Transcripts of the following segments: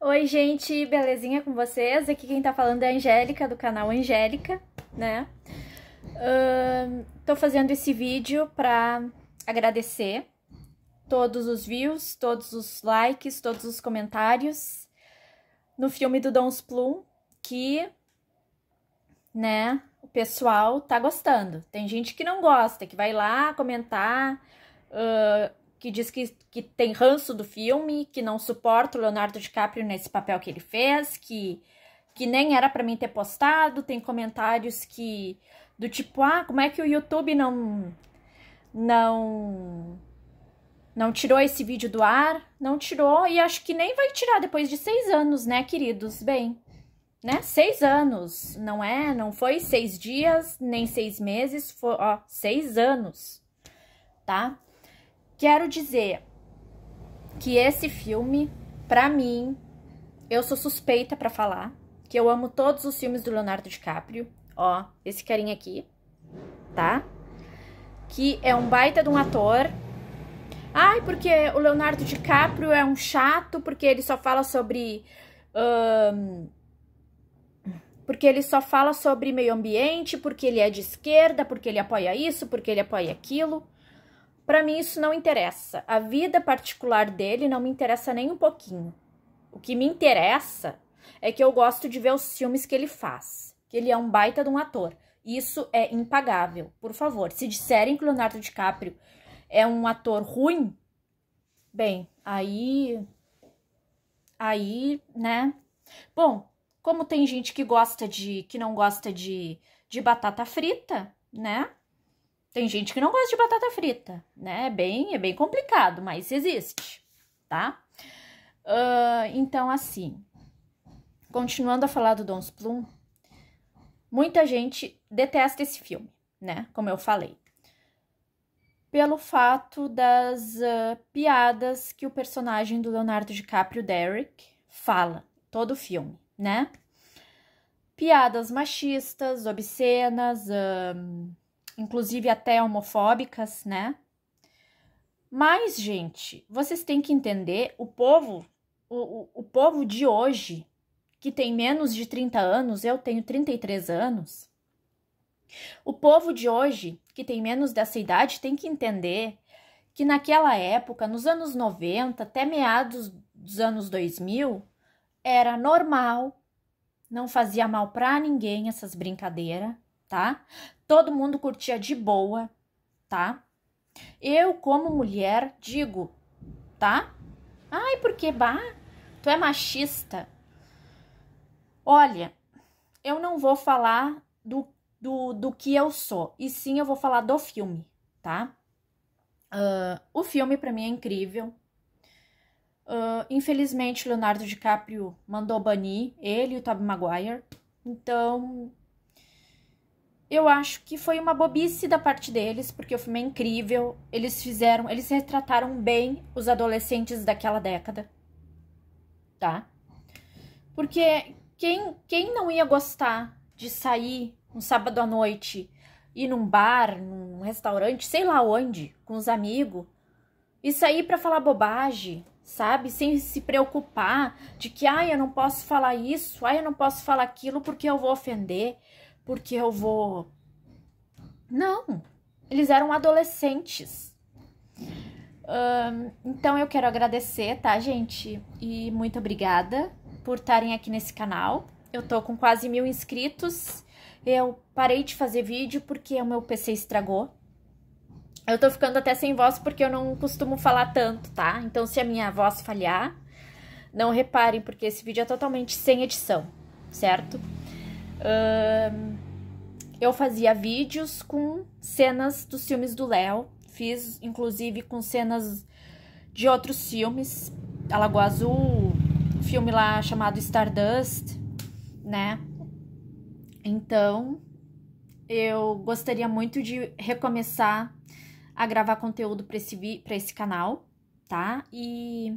Oi, gente, belezinha com vocês? Aqui quem tá falando é a Angélica, do canal Angélica, né? Uh, tô fazendo esse vídeo pra agradecer todos os views, todos os likes, todos os comentários no filme do Dons Plum, que, né, o pessoal tá gostando. Tem gente que não gosta, que vai lá comentar, uh, que diz que, que tem ranço do filme, que não suporta o Leonardo DiCaprio nesse papel que ele fez, que, que nem era para mim ter postado. Tem comentários que. do tipo, ah, como é que o YouTube não. não. não tirou esse vídeo do ar? Não tirou e acho que nem vai tirar depois de seis anos, né, queridos? Bem. Né? Seis anos, não é? Não foi seis dias, nem seis meses, foi, ó, seis anos, tá? Quero dizer que esse filme, para mim, eu sou suspeita para falar, que eu amo todos os filmes do Leonardo DiCaprio, ó, esse carinha aqui, tá? Que é um baita de um ator. Ai, porque o Leonardo DiCaprio é um chato, porque ele só fala sobre. porque ele só fala sobre meio ambiente, porque ele é de esquerda, porque ele apoia isso, porque ele apoia aquilo. Para mim isso não interessa. A vida particular dele não me interessa nem um pouquinho. O que me interessa é que eu gosto de ver os filmes que ele faz, que ele é um baita de um ator. Isso é impagável. Por favor, se disserem que Leonardo DiCaprio é um ator ruim, bem, aí aí, né? Bom, como tem gente que gosta de que não gosta de de batata frita, né? Tem gente que não gosta de batata frita, né? É bem, é bem complicado, mas existe, tá? Uh, então, assim, continuando a falar do Dons Plum, muita gente detesta esse filme, né? Como eu falei. Pelo fato das uh, piadas que o personagem do Leonardo DiCaprio, Derek, fala todo o filme, né? Piadas machistas, obscenas, inclusive até homofóbicas, né? Mas, gente, vocês têm que entender o povo, o, o, povo de hoje, que tem menos de 30 anos, eu tenho 33 anos. O povo de hoje, que tem menos dessa idade, tem que entender que naquela época, nos anos 90, até meados dos anos 2000, era normal, não fazia mal para ninguém essas brincadeiras tá? Todo mundo curtia de boa, tá? Eu, como mulher, digo, tá? Ai, porque bah, tu é machista. Olha, eu não vou falar do, do, do que eu sou, e sim eu vou falar do filme, tá? Uh, o filme para mim é incrível. Uh, infelizmente, Leonardo DiCaprio mandou banir ele e o Tobey Maguire. Então, eu acho que foi uma bobice da parte deles, porque o filme é incrível. Eles fizeram, eles retrataram bem os adolescentes daquela década. Tá? Porque quem, quem não ia gostar de sair um sábado à noite, ir num bar, num restaurante, sei lá onde, com os amigos, e sair para falar bobagem, sabe? Sem se preocupar de que, ai, eu não posso falar isso, ai, eu não posso falar aquilo porque eu vou ofender porque eu vou. Não, eles eram adolescentes. Um, então eu quero agradecer, tá, gente? E muito obrigada por estarem aqui nesse canal. Eu tô com quase mil inscritos. Eu parei de fazer vídeo porque o meu PC estragou. Eu tô ficando até sem voz porque eu não costumo falar tanto, tá? Então, se a minha voz falhar, não reparem, porque esse vídeo é totalmente sem edição, certo? eu fazia vídeos com cenas dos filmes do Léo. Fiz, inclusive, com cenas de outros filmes. Alagoa Azul, filme lá chamado Stardust, né? Então, eu gostaria muito de recomeçar a gravar conteúdo para esse, pra esse canal, tá? E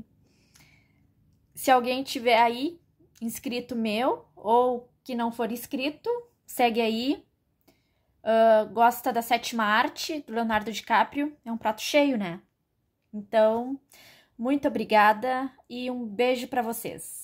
se alguém tiver aí inscrito meu ou que não for inscrito, segue aí. Uh, gosta da sétima arte do Leonardo DiCaprio. É um prato cheio, né? Então, muito obrigada e um beijo para vocês.